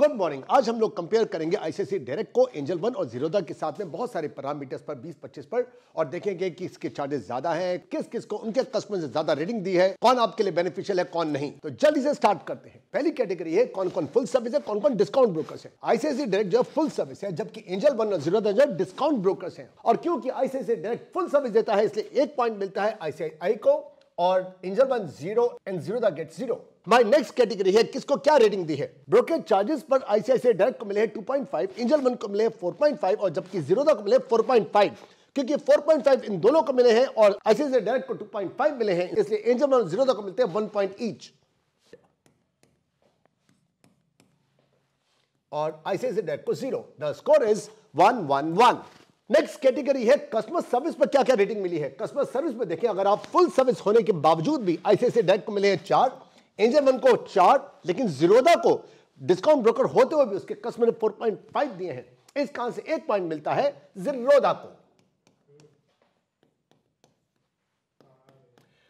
good morning आज हम लोग कंपेयर करेंगे आईसीसी डायरेक्ट को एंजल वन और जीरोदा के साथ में बहुत सारे पैरामीटर्स पर 20-25 पर और देखेंगे कि इसके चार्जेस ज्यादा हैं किस किस को उनके कस्टमर से ज्यादा रेटिंग दी है कौन आपके लिए बेनिफिशियल है कौन नहीं तो जल्दी से स्टार्ट करते हैं पहली कैटेगरी है कौन कौन फुल सर्विस है कौन कौन डिस्काउंट ब्रोकर्स है आईसीआईसी डायरेक्ट जो फुल सर्विस है जबकि एंजल वन और जीरोदा जो डिस्काउंट ब्रोकर्स है और क्योंकि आईसीआईसी डायरेक्ट फुल सर्विस देता है इसलिए एक पॉइंट मिलता है आईसीआई को और Angel One zero and zero get zero my next category है किसको क्या रेटिंग दी है ब्रोकरेज चार्जेस पर आईसीआईसी डायरेक्ट को मिले two point five Angel One को मिले फोर पॉइंट फाइव और जबकि जीरो को मिले फोर पॉइंट फाइव क्योंकि 4.5 इन दोनों को मिले हैं और आईसीआईसीआई डायरेक्ट को 2.5 मिले हैं इसलिए एंजल वन और जीरोधा को मिलते हैं वन पॉइंट ईच और आईसीआईसीआई डायरेक्ट को zero the score is one one one next category है कस्टमर सर्विस पर क्या क्या रेटिंग मिली है कस्टमर सर्विस में देखें अगर आप फुल सर्विस होने के बावजूद भी आईसीआईसी डायरेक्ट को मिले हैं चार एंजल वन को चार लेकिन जीरोदा को डिस्काउंट ब्रोकर होते हुए भी उसके कस्टमर ने फोर पॉइंट फाइव दिए हैं इस कारण से एक पॉइंट मिलता है जीरोदा को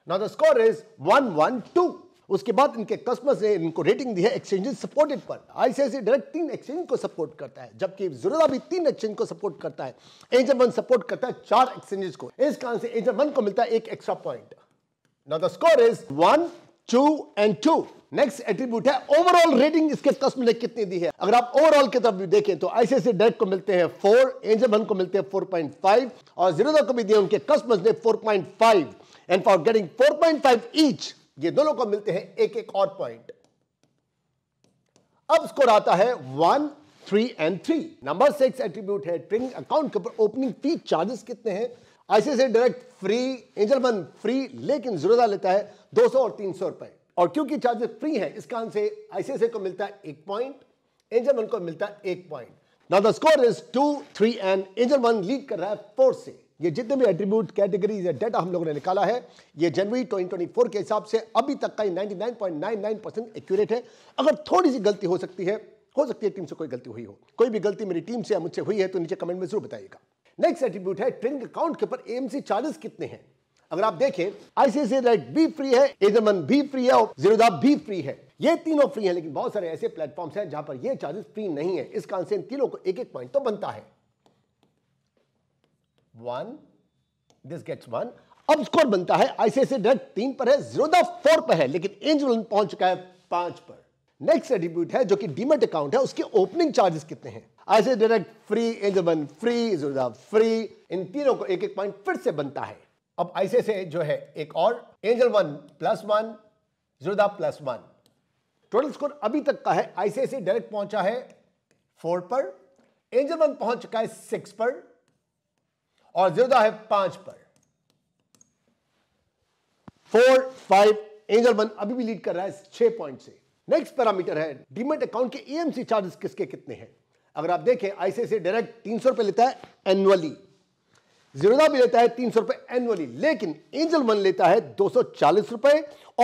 now the score is one one two उसके बाद इनके कस्टमर ने इनको रेटिंग दी है एक्सचेंजेस सपोर्टेड पर आईसीआईसी डायरेक्ट तीन एक्सचेंज को सपोर्ट करता है जबकि जुरदा भी तीन एक्सचेंज को सपोर्ट करता है एंजल वन सपोर्ट करता है चार एक्सचेंजेस को इस कारण से एंजल वन को मिलता है एक extra point now the score is one two and two next attribute है ओवरऑल रेटिंग इसके कस्म ने कितनी दी है अगर आप ओवरऑल की तरफ देखें तो आईसीआईसी डेट को मिलते हैं फोर एंजल वन को मिलते हैं फोर पॉइंट फाइव और जीरो को भी दिया उनके कस्म ने four point five and for getting four point five each ये दोनों को मिलते हैं एक एक और पॉइंट अब स्कोर आता है one three and three number six attribute है ट्रेडिंग अकाउंट के ऊपर ओपनिंग फी चार्जेस कितने हैं ICICI direct free Angel fund free लेकिन जुर्दा लेता है 200 और 300 रुपए और क्योंकि चार्जेस फ्री है इस कारण से आईसीआईसी को मिलता है एक पॉइंट एंजल वन को मिलता है एक point now the score is two three and Angel One lead कर रहा है फोर से ये जितने भी एट्रीब्यूट कैटेगरीज या डेटा हम लोगों ने निकाला है ये जनवरी 2024 के हिसाब से अभी तक का 99.99 परसेंट एक्यूरेट है अगर थोड़ी सी गलती हो सकती है हो सकती है टीम से कोई गलती हुई हो कोई भी गलती मेरी टीम से या मुझसे हुई है तो नीचे कमेंट में जरूर बताइएगा नेक्स्ट एट्रीब्यूट है ट्रेनिंग अकाउंट के ऊपर एएमसी चार्जेस कितने हैं अगर आप देखें आईसीआईसी राइट भी फ्री है एजमन भी फ्री है और जीरोधा भी फ्री है ये तीनों फ्री हैं लेकिन बहुत सारे ऐसे प्लेटफॉर्म्स हैं जहां पर ये चार्जेस फ्री नहीं है इस कारण से इन तीनों को एक एक पॉइंट तो बनता है वन दिस गेट्स वन अब स्कोर बनता है आईसीआईसी डायरेक्ट तीन पर है जीरोदा फोर पर है लेकिन एंजल पहुंच चुका है पांच पर नेक्स्ट एट्रीब्यूट है जो कि डीमेट अकाउंट है उसके ओपनिंग चार्जेस कितने हैं ऐसे direct free Angel free Zerodha free इन तीनों को एक एक पॉइंट फिर से बनता है अब ऐसे से जो है एक और Angel One plus one Zerodha plus one total score अभी तक का है ऐसे से डायरेक्ट पहुंचा है फोर पर एंजल वन पहुंच चुका है सिक्स पर और जुर्दा है पांच पर फोर फाइव एंजल वन अभी भी लीड कर रहा है छह पॉइंट से नेक्स्ट पैरामीटर है डीमेट अकाउंट के एएमसी चार्जेस किसके कितने हैं अगर आप देखें आईसीआईसी डायरेक्ट तीन सौ रुपए लेता है एनुअली जीरोदा भी लेता है तीन सौ रुपए एनुअली लेकिन एंजल वन लेता है दो सौ चालीस रुपए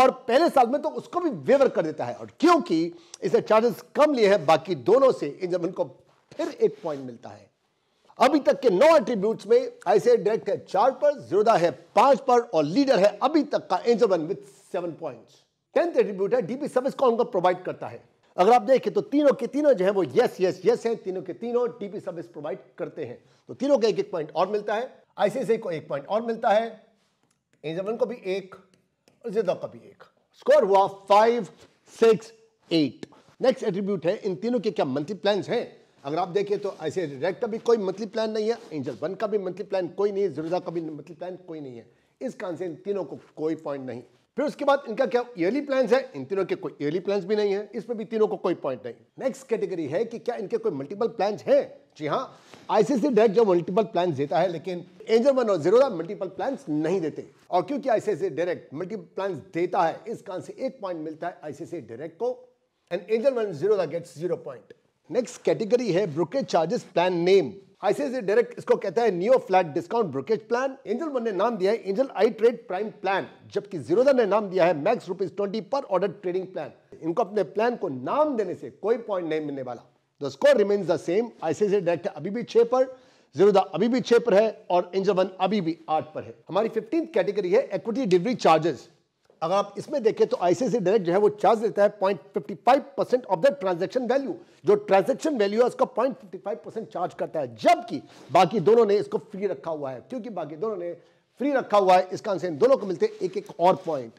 और पहले साल में तो उसको भी वेवर कर देता है और क्योंकि इसे चार्जेस कम लिए हैं बाकी दोनों से एंजल वन को फिर एक पॉइंट मिलता है अभी तक के नौ एट्रीब्यूट में ऐसे डायरेक्ट है चार पर जीरोदा है पांच पर और लीडर है अभी तक का Angel One with seven point tenth attribute है डीपी सर्विस कौन को प्रोवाइड करता है अगर आप देखें तो तीनों के तीनों जो है वो यस यस यस हैं तीनों के तीनों टीपी सर्विस प्रोवाइड करते हैं तो तीनों का एक एक पॉइंट और मिलता है आईसीआई को एक पॉइंट और मिलता है एंजमन को भी एक और जिदा का भी एक स्कोर हुआ five six eight next attribute है इन तीनों के क्या मंथली प्लान हैं अगर आप देखें तो ऐसे डायरेक्ट का भी कोई मंथली प्लान नहीं है एंजल वन का भी मंथली प्लान कोई नहीं है जरूरत का भी मंथली प्लान कोई नहीं है इस कारण से इन तीनों को कोई पॉइंट नहीं फिर उसके बाद इनका क्या ईयरली प्लान्स है इन तीनों के कोई ईयरली प्लान्स भी नहीं है इसमें भी तीनों को कोई पॉइंट नहीं नेक्स्ट कैटेगरी है कि क्या इनके कोई मल्टीपल प्लान्स हैं जी हाँ आईसीआईसी डेट जो मल्टीपल प्लान देता है लेकिन एंजल वन और जीरो मल्टीपल प्लान नहीं देते और क्योंकि आईसीआईसी डायरेक्ट मल्टीपल प्लान देता है इस कारण से एक पॉइंट मिलता है आईसीसी डायरेक्ट को and Angel One zero gets zero point next category है brokerage charges plan name ICICI direct इसको कहता है neo flat discount brokerage plan Angel One ने नाम दिया है Angel I trade prime plan जबकि जीरोधा ने नाम दिया है max rupees twenty per order trading plan इनको अपने प्लान को नाम देने से कोई पॉइंट नहीं मिलने वाला the score remains the same ICICI direct अभी भी छह पर जीरोधा अभी भी छह पर है और एंजल वन अभी भी आठ पर है हमारी फिफ्टींथ कैटेगरी है इक्विटी डिलीवरी चार्जेस अगर आप इसमें देखें तो आईसीआईसी डायरेक्ट जो है वो चार्ज देता है point fifty five percent of the transaction value जो ट्रांजेक्शन वैल्यू है उसका point fifty five percent charge करता है जबकि बाकी दोनों ने इसको फ्री रखा हुआ है क्योंकि बाकी दोनों ने फ्री रखा हुआ है इसका आंसर इन दोनों को मिलते एक एक और पॉइंट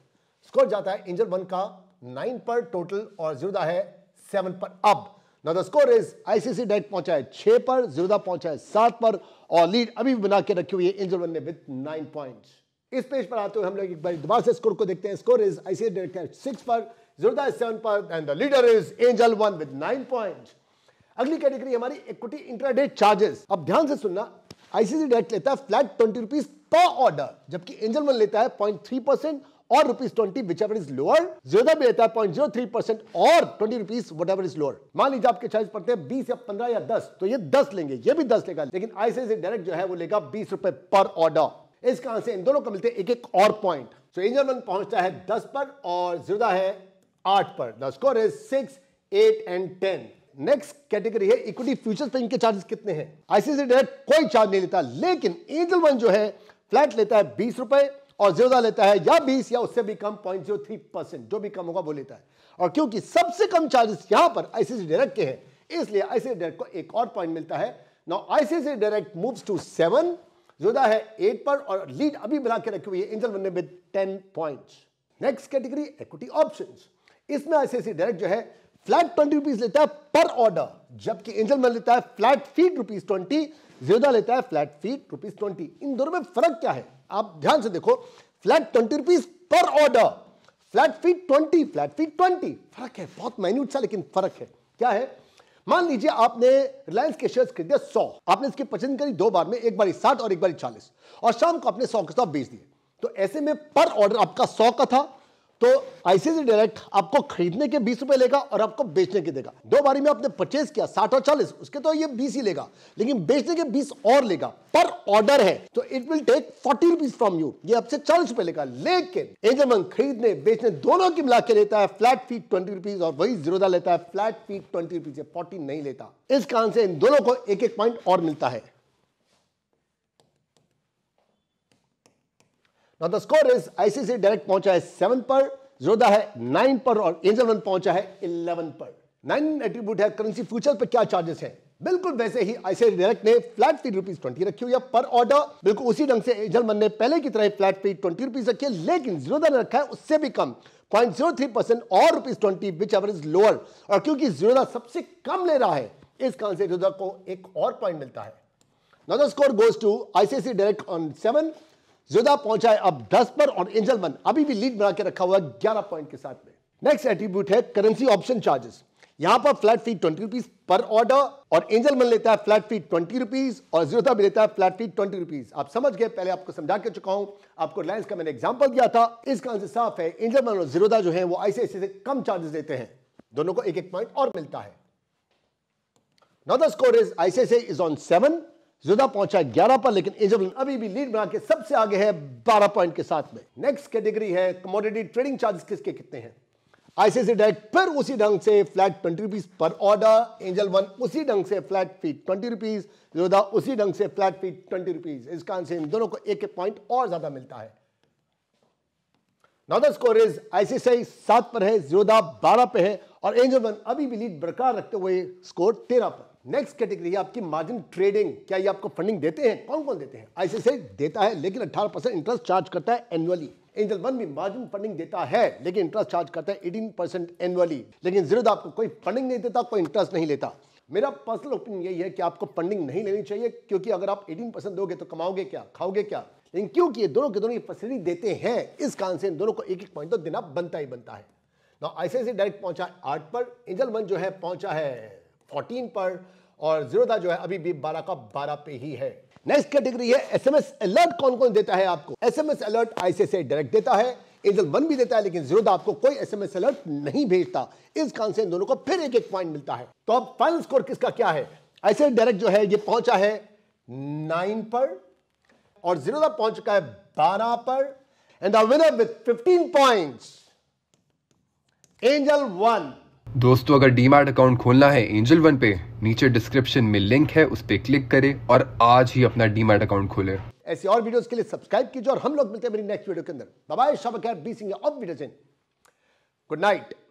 स्कोर जाता है इंजन वन का नाइन पर टोटल और जुर्दा है सेवन पर अब the score is ICICI direct पहुंचा है छह पर जुर्दा पहुंचा है सात पर और लीड अभी बना के रखी हुई है इंजन वन ने विथ नाइन पॉइंट्स इस पेज पर आते हुए हम लोग एक बार दोबारा से स्कोर को देखते हैं score is ICICI director six पर जोरदार सेवन पर and the leader is Angel One with nine point अगली कैटेगरी हमारी इक्विटी इंट्राडे चार्जेस अब ध्यान से सुनना आईसीसी डायरेक्ट लेता है flat twenty rupees per order जबकि एंजल वन लेता है पॉइंट थ्री परसेंट और rupees twenty whichever is lower ज्यादा भी लेता है पॉइंट जीरो थ्री परसेंट और twenty rupees whatever is lower मान लीजिए आपके चार्ज पड़ते हैं बीस या पंद्रह या दस तो ये दस लेंगे ये भी दस लेगा लेकिन आईसीआई डायरेक्ट जो है वो लेगा बीस रुपए पर ऑर्डर इस कारण से इन दोनों को मिलते एक एक और पॉइंट सो so, वन पहुंचता है दस पर और जुदा है आठ पर the score is six eight and ten next category है इक्विटी फ्यूचर्स पर इनके चार्जेस कितने हैं आईसीसी डायरेक्ट कोई चार्ज नहीं लेता लेकिन एंजल वन जो है फ्लैट लेता है बीस रुपए और जीरोदा लेता है या बीस या उससे भी कम पॉइंट जीरो थ्री परसेंट जो भी कम होगा वो लेता है और क्योंकि सबसे कम चार्जेस यहां पर आईसीसी डायरेक्ट के हैं इसलिए आईसीसी डायरेक्ट को एक और पॉइंट मिलता है now ICICI direct moves to seven Zerodha है एट पर और लीड अभी बना के रखी हुई है एंजल वन ने with ten point next category equity option इसमें ऐसे डायरेक्ट जो है फ्लैट ट्वेंटी रुपीज लेता है पर ऑर्डर जबकि एंजल मन लेता है flat fee rupees twenty Zerodha लेता है फ्लैट फीट रुपीज ट्वेंटी इन दोनों में फर्क क्या है आप ध्यान से देखो flat twenty rupees per order flat fee twenty flat fee twenty फर्क है बहुत माइन्यूट सा लेकिन फर्क है क्या है मान लीजिए आपने रिलायंस के शेयर्स खरीदे सौ आपने इसकी पचंद करी दो बार में एक बार साठ और एक बार चालीस और शाम को आपने सौ के साथ बेच दिए तो ऐसे में पर ऑर्डर आपका सौ का था तो आईसीसी डायरेक्ट आपको खरीदने के बीस रुपए लेगा और आपको बेचने के देगा दो बारी में आपने परचेज किया साठ और चालीस उसके तो ये बीस ही लेगा लेकिन बेचने के बीस और लेगा पर ऑर्डर है तो it will take forty rupees from you ये आपसे चालीस रुपए लेगा लेकिन एजमन खरीदने बेचने दोनों की मिला के लेता है फ्लैट फी ट्वेंटी रुपीज और वही जीरोदा लेता है flat fee twenty rupees forty नहीं लेता इस कारण से इन दोनों को एक एक पॉइंट और मिलता है now the score is ICICI direct पहुंचा है सेवन पर जोरदा है नाइन पर और एंजल वन पहुंचा है इलेवन पर नाइन एट्रीब्यूट है करेंसी फ्यूचर पर क्या चार्जेस हैं बिल्कुल वैसे ही आईसीआई डायरेक्ट ने फ्लैट फी रुपीज ट्वेंटी रखी हुई है पर ऑर्डर बिल्कुल उसी ढंग से एंजल वन ने पहले की तरह फ्लैट फी ट्वेंटी रुपीज रखी है लेकिन जोरदा ने रखा है उससे भी कम पॉइंट जीरो थ्री परसेंट और rupees twenty whichever is lower और क्योंकि जोरदा सबसे कम ले रहा है इस कारण से जोरदा को एक और पॉइंट मिलता है score goes to ICICI direct on seven Zerodha पहुंचा है अब 10 पर और एंजल वन अभी भी लीड बना के रखा हुआ है 11 पॉइंट के साथ में नेक्स्ट एट्रीब्यूट है करेंसी ऑप्शन चार्जेस यहां पर flat fee twenty rupees per order और एंजल मन लेता है फ्लैट फी ट्वेंटी रुपीज और जोधा भी लेता है फ्लैट फी ट्वेंटी रुपीज आप समझ गए पहले आपको समझा के चुका हूं आपको रिलायंस का मैंने एग्जांपल दिया था इस कारण से साफ है एंजल मन और जीरोधा जो है वो ऐसे ऐसे से कम चार्जेस देते हैं दोनों को एक एक पॉइंट और मिलता है now the score is ICICI is on seven Zerodha पहुंचा है ग्यारह पर लेकिन एजबलन अभी भी लीड बना के सबसे आगे है बारह पॉइंट के साथ में नेक्स्ट कैटेगरी है कमोडिटी ट्रेडिंग चार्जेस किसके कितने हैं आईसीसी डायरेक्ट फिर उसी ढंग से flat twenty rupees per order Angel One उसी ढंग से फ्लैट फी ट्वेंटी रुपीज योदा उसी ढंग से फ्लैट फी ट्वेंटी रुपीज इसका आंसर इन दोनों को एक एक पॉइंट और ज्यादा मिलता है नॉदर स्कोर इज आईसीसी सात पर है जोदा बारह पे है और एंजल वन अभी भी लीड बरकरार रखते हुए स्कोर तेरह पर नेक्स्ट कैटेगरी है आपकी मार्जिन ट्रेडिंग क्या ये आपको फंडिंग देते हैं कौन कौन देते हैं आईसीआई देता है लेकिन 18 परसेंट इंटरेस्ट चार्ज करता है एनुअली एंजल वन भी मार्जिन फंडिंग देता है लेकिन इंटरेस्ट चार्ज करता है 18 परसेंट एनुअली लेकिन जीरोदा आपको कोई फंडिंग नहीं देता कोई इंटरेस्ट नहीं लेता मेरा पर्सनल ओपिनियन यही है कि आपको फंडिंग नहीं लेनी चाहिए क्योंकि अगर आप 18 परसेंट दोगे तो कमाओगे क्या खाओगे क्या लेकिन क्योंकि ये दोनों के दोनों ये फैसिलिटी देते हैं इस कारण से इन दोनों को एक एक पॉइंट तो देना बनता ही बनता है ना ऐसे ऐसे डायरेक्ट पहुंचा आठ पर एंजल वन जो है पहुंचा है 14 पर और जीरोधा जो है अभी भी बारह का बारह पे ही है नेक्स्ट कैटेगरी है एसएमएस अलर्ट कौन कौन देता है आपको एसएमएस अलर्ट आईसीआई डायरेक्ट देता है एंजल वन भी देता है लेकिन जीरोधा आपको कोई एसएमएस अलर्ट नहीं भेजता इस कारण से दोनों को फिर एक एक पॉइंट मिलता है तो अब फाइनल स्कोर किसका क्या है आईसीआई डायरेक्ट जो है ये पहुंचा है नाइन पर और जीरोधा पहुंच चुका है बारह पर and the winner with fifteen point Angel One दोस्तों अगर डीमैट अकाउंट खोलना है एंजल वन पे नीचे डिस्क्रिप्शन में लिंक है उस पर क्लिक करें और आज ही अपना डीमैट अकाउंट खोले ऐसे और वीडियोस के लिए सब्सक्राइब कीजिए और हम लोग मिलते हैं मेरी नेक्स्ट वीडियो के अंदर बाय शाबाकर बी सिंह गुड नाइट